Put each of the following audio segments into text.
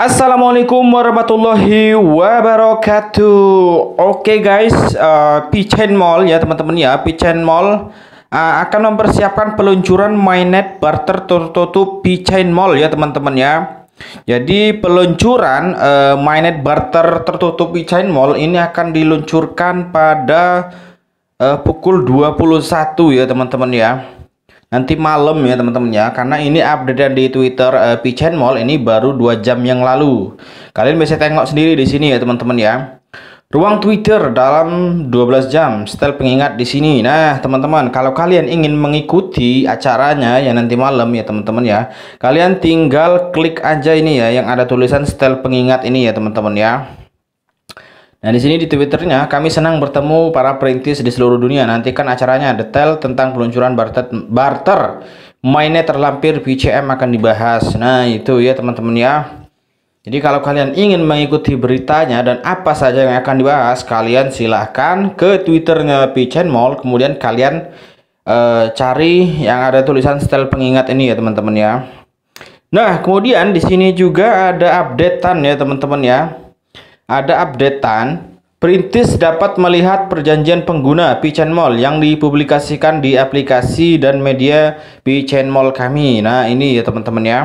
Assalamualaikum warahmatullahi wabarakatuh. Oke okay guys, uh, eh, Pichen Mall ya teman-teman ya, Pichen Mall uh, akan mempersiapkan peluncuran mainnet barter tertutup Pichen Mall ya teman-teman ya. Jadi peluncuran uh, mainnet barter tertutup Pichen Mall ini akan diluncurkan pada uh, pukul 21 ya teman-teman ya nanti malam ya teman-teman ya karena ini update di Twitter uh, eh, Pichen Mall ini baru dua jam yang lalu kalian bisa tengok sendiri di sini ya teman-teman ya ruang Twitter dalam 12 jam setel pengingat di sini nah teman-teman kalau kalian ingin mengikuti acaranya ya nanti malam ya teman-teman ya kalian tinggal klik aja ini ya yang ada tulisan setel pengingat ini ya teman-teman ya Nah, di sini di Twitternya, kami senang bertemu para perintis di seluruh dunia. Nantikan acaranya, detail tentang peluncuran barter, barter mainnya terlampir pcm akan dibahas. Nah, itu ya teman-teman ya. Jadi kalau kalian ingin mengikuti beritanya dan apa saja yang akan dibahas, kalian silahkan ke Twitternya Pichen Mall, kemudian kalian uh, cari yang ada tulisan style pengingat ini ya teman-teman ya. Nah, kemudian di sini juga ada updatean ya teman-teman ya ada updatean, perintis dapat melihat perjanjian pengguna Mall yang dipublikasikan di aplikasi dan media Mall kami. Nah, ini ya teman-teman ya.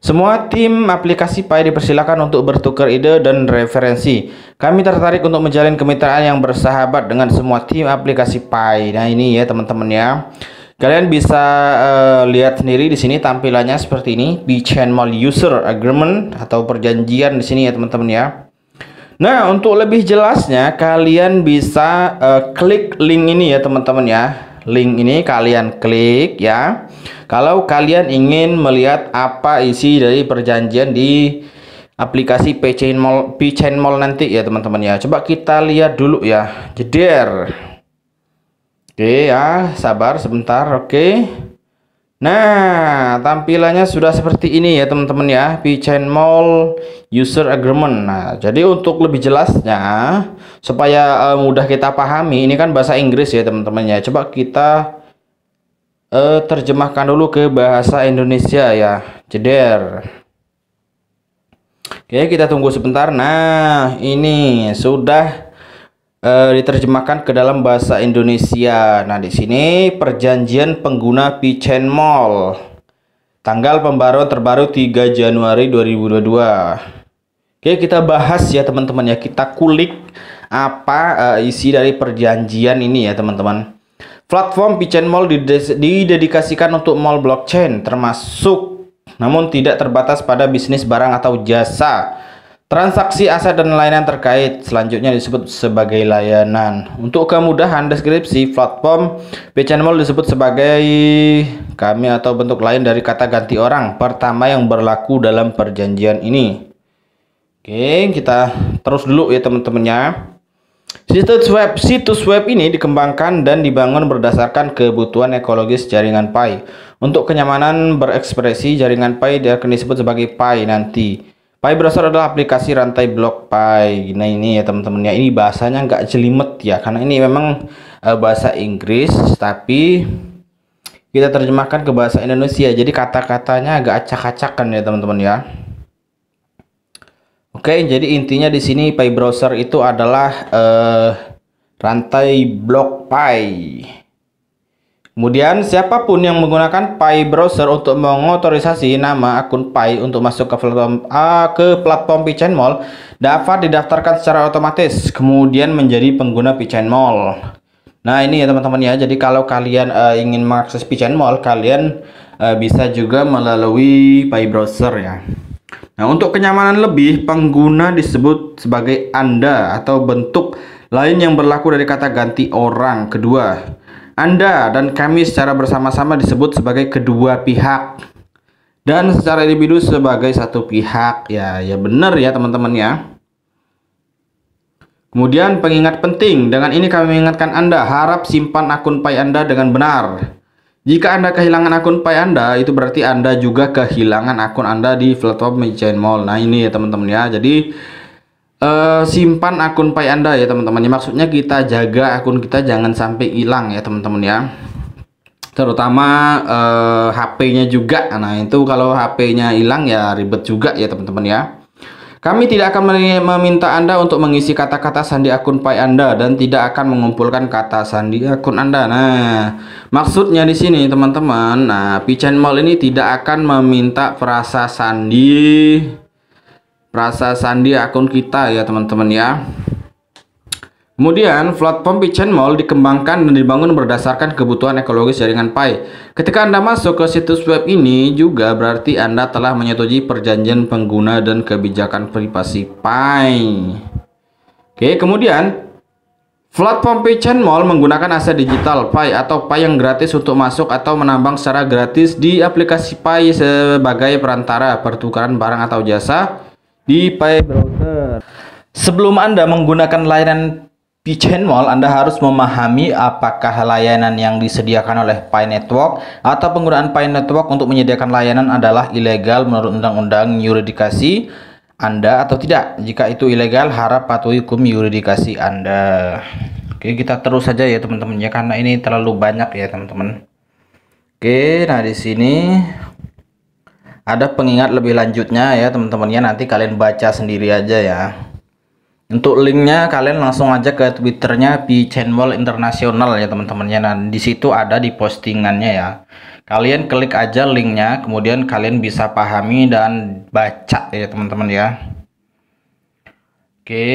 Semua tim aplikasi Pai dipersilakan untuk bertukar ide dan referensi. Kami tertarik untuk menjalin kemitraan yang bersahabat dengan semua tim aplikasi Pai. Nah, ini ya teman-teman ya. Kalian bisa uh, lihat sendiri di sini tampilannya seperti ini, Mall user agreement atau perjanjian di sini ya teman-teman ya. Nah, untuk lebih jelasnya kalian bisa uh, klik link ini ya teman-teman ya. Link ini kalian klik ya. Kalau kalian ingin melihat apa isi dari perjanjian di aplikasi PCN Mall PCN Mall nanti ya teman-teman ya. Coba kita lihat dulu ya. Jeder. Oke ya, sabar sebentar. Oke. Nah, tampilannya sudah seperti ini ya teman-teman ya, VeChain Mall User Agreement. Nah, jadi untuk lebih jelasnya, supaya uh, mudah kita pahami, ini kan bahasa Inggris ya teman-teman ya. Coba kita uh, terjemahkan dulu ke bahasa Indonesia ya, jeder. Oke, kita tunggu sebentar. Nah, ini sudah Eh, diterjemahkan ke dalam bahasa Indonesia. Nah, di sini perjanjian pengguna Pichen Mall. Tanggal pembaruan terbaru 3 Januari 2022. Oke, kita bahas ya teman-teman ya. Kita kulik apa uh, isi dari perjanjian ini ya teman-teman. Platform Pichen Mall didedikasikan untuk mall blockchain termasuk namun tidak terbatas pada bisnis barang atau jasa Transaksi aset dan layanan terkait selanjutnya disebut sebagai layanan. Untuk kemudahan deskripsi, platform BCNML disebut sebagai kami atau bentuk lain dari kata ganti orang pertama yang berlaku dalam perjanjian ini. Oke, kita terus dulu ya teman-temannya. Situs web, situs web ini dikembangkan dan dibangun berdasarkan kebutuhan ekologis jaringan Pi. Untuk kenyamanan berekspresi, jaringan PAI akan disebut sebagai Pi nanti. Pi Browser adalah aplikasi rantai blok Pi. Nah ini ya teman-teman ya ini bahasanya nggak jelimet ya karena ini memang uh, bahasa Inggris tapi kita terjemahkan ke bahasa Indonesia. Jadi kata-katanya agak acak-acakan ya teman-teman ya. Oke, jadi intinya di sini Pi Browser itu adalah uh, rantai blok Pi. Kemudian siapapun yang menggunakan Pi browser untuk mengotorisasi nama akun Pi untuk masuk ke platform ah, ke platform Mall dapat didaftarkan secara otomatis kemudian menjadi pengguna Mall. Nah, ini ya teman-teman ya. Jadi kalau kalian uh, ingin mengakses Mall kalian uh, bisa juga melalui Pi browser ya. Nah, untuk kenyamanan lebih, pengguna disebut sebagai Anda atau bentuk lain yang berlaku dari kata ganti orang kedua anda dan kami secara bersama-sama disebut sebagai kedua pihak dan secara individu sebagai satu pihak. Ya, ya benar ya teman-teman ya. Kemudian pengingat penting, dengan ini kami mengingatkan Anda harap simpan akun Pay Anda dengan benar. Jika Anda kehilangan akun Pay Anda, itu berarti Anda juga kehilangan akun Anda di platform Mall. Nah, ini ya teman-teman ya. Jadi Eh, simpan akun pay Anda ya teman-teman ya. Maksudnya kita jaga akun kita jangan sampai hilang ya teman-teman ya. Terutama uh, eh, HP-nya juga. Nah, itu kalau HP-nya hilang ya ribet juga ya teman-teman ya. Kami tidak akan meminta Anda untuk mengisi kata-kata sandi akun pay Anda dan tidak akan mengumpulkan kata sandi akun Anda. Nah, maksudnya di sini teman-teman, nah, Pichain Mall ini tidak akan meminta frasa sandi rasa Sandi akun kita ya teman-teman ya. Kemudian, platform Pigeon Mall dikembangkan dan dibangun berdasarkan kebutuhan ekologis jaringan Pi. Ketika Anda masuk ke situs web ini, juga berarti Anda telah menyetujui perjanjian pengguna dan kebijakan privasi Pi. Oke, kemudian, platform Pigeon Mall menggunakan aset digital Pi atau Pi yang gratis untuk masuk atau menambang secara gratis di aplikasi Pi sebagai perantara pertukaran barang atau jasa di Pi browser. Sebelum Anda menggunakan layanan Mall, Anda harus memahami apakah layanan yang disediakan oleh Pi Network atau penggunaan Pi Network untuk menyediakan layanan adalah ilegal menurut Undang-Undang Yuridikasi Anda atau tidak. Jika itu ilegal, harap patuhi hukum yuridikasi Anda. Oke, kita terus saja ya teman-teman ya karena ini terlalu banyak ya teman-teman. Oke, nah di sini ada pengingat lebih lanjutnya ya teman-teman ya nanti kalian baca sendiri aja ya untuk linknya kalian langsung aja ke twitternya Channel Internasional ya teman-teman ya nah disitu ada di postingannya ya kalian klik aja linknya kemudian kalian bisa pahami dan baca ya teman-teman ya oke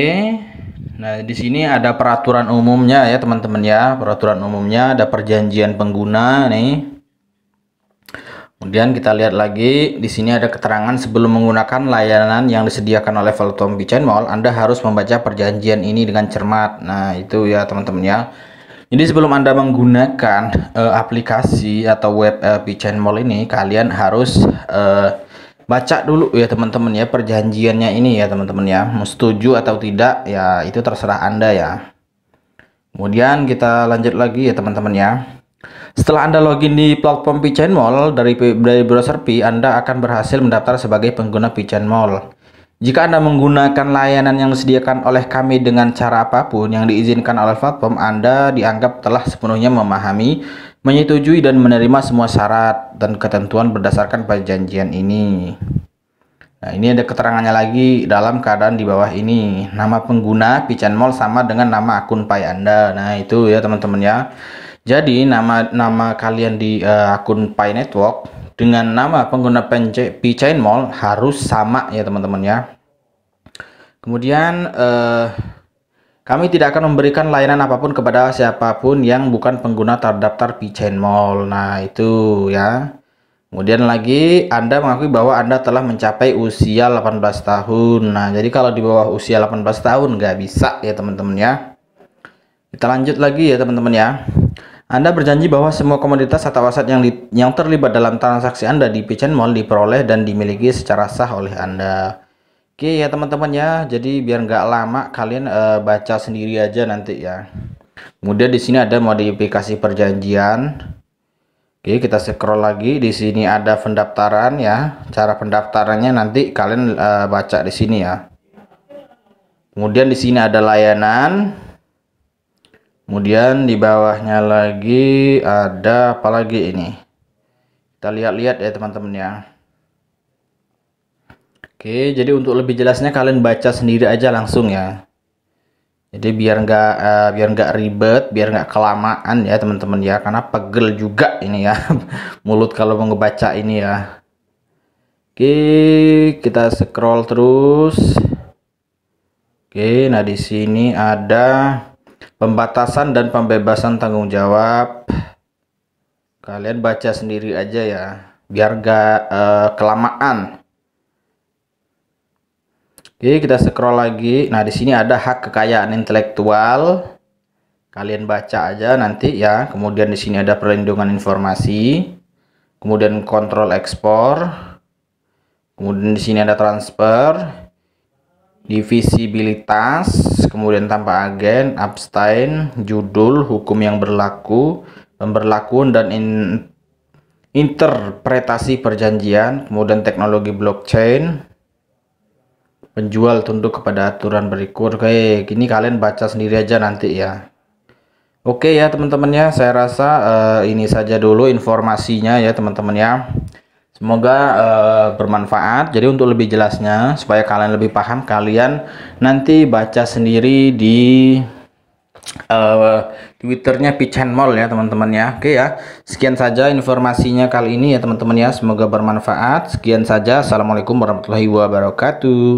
nah di sini ada peraturan umumnya ya teman-teman ya peraturan umumnya ada perjanjian pengguna nih Kemudian kita lihat lagi di sini ada keterangan sebelum menggunakan layanan yang disediakan oleh Valutom Bichain Mall, Anda harus membaca perjanjian ini dengan cermat. Nah, itu ya teman-teman ya. Jadi sebelum Anda menggunakan uh, aplikasi atau web uh, eh, Mall ini, kalian harus uh, baca dulu ya teman-teman ya perjanjiannya ini ya teman-teman ya. Mau setuju atau tidak ya itu terserah Anda ya. Kemudian kita lanjut lagi ya teman-teman ya. Setelah Anda login di platform Pichain Mall dari, dari browser P, Anda akan berhasil mendaftar sebagai pengguna Pichain Mall. Jika Anda menggunakan layanan yang disediakan oleh kami dengan cara apapun yang diizinkan oleh platform, Anda dianggap telah sepenuhnya memahami, menyetujui, dan menerima semua syarat dan ketentuan berdasarkan perjanjian ini. Nah, ini ada keterangannya lagi dalam keadaan di bawah ini. Nama pengguna Pichain Mall sama dengan nama akun Pai Anda. Nah, itu ya teman-teman ya. Jadi nama nama kalian di uh, akun Pi Network dengan nama pengguna Pi Chain Mall harus sama ya teman-teman ya. Kemudian uh, kami tidak akan memberikan layanan apapun kepada siapapun yang bukan pengguna terdaftar VChain Mall. Nah, itu ya. Kemudian lagi, Anda mengakui bahwa Anda telah mencapai usia 18 tahun. Nah, jadi kalau di bawah usia 18 tahun nggak bisa ya teman-teman ya. Kita lanjut lagi ya teman-teman ya. Anda berjanji bahwa semua komoditas atau aset yang, di, yang terlibat dalam transaksi Anda di Pichen Mall diperoleh dan dimiliki secara sah oleh Anda. Oke ya teman-teman ya, jadi biar nggak lama kalian uh, baca sendiri aja nanti ya. Kemudian di sini ada modifikasi perjanjian. Oke, kita scroll lagi. Di sini ada pendaftaran ya. Cara pendaftarannya nanti kalian uh, baca di sini ya. Kemudian di sini ada layanan kemudian di bawahnya lagi ada apa lagi ini kita lihat-lihat ya teman-teman ya Oke jadi untuk lebih jelasnya kalian baca sendiri aja langsung ya jadi biar nggak uh, biar nggak ribet biar nggak kelamaan ya teman-teman ya karena pegel juga ini ya mulut kalau mau ngebaca ini ya Oke kita scroll terus Oke nah di sini ada pembatasan dan pembebasan tanggung jawab kalian baca sendiri aja ya biar gak uh, eh, kelamaan Oke, kita scroll lagi. Nah, di sini ada hak kekayaan intelektual. Kalian baca aja nanti ya. Kemudian di sini ada perlindungan informasi. Kemudian kontrol ekspor. Kemudian di sini ada transfer divisibilitas, kemudian tanpa agen, abstain, judul, hukum yang berlaku, pemberlakuan dan in interpretasi perjanjian, kemudian teknologi blockchain, penjual tunduk kepada aturan berikut. Oke, gini kalian baca sendiri aja nanti ya. Oke ya teman-teman ya, saya rasa uh, ini saja dulu informasinya ya teman-teman ya. Semoga uh, bermanfaat. Jadi untuk lebih jelasnya supaya kalian lebih paham, kalian nanti baca sendiri di uh, Twitternya Pichen Mall ya teman-teman ya. Oke ya. Sekian saja informasinya kali ini ya teman-teman ya. Semoga bermanfaat. Sekian saja. Assalamualaikum warahmatullahi wabarakatuh.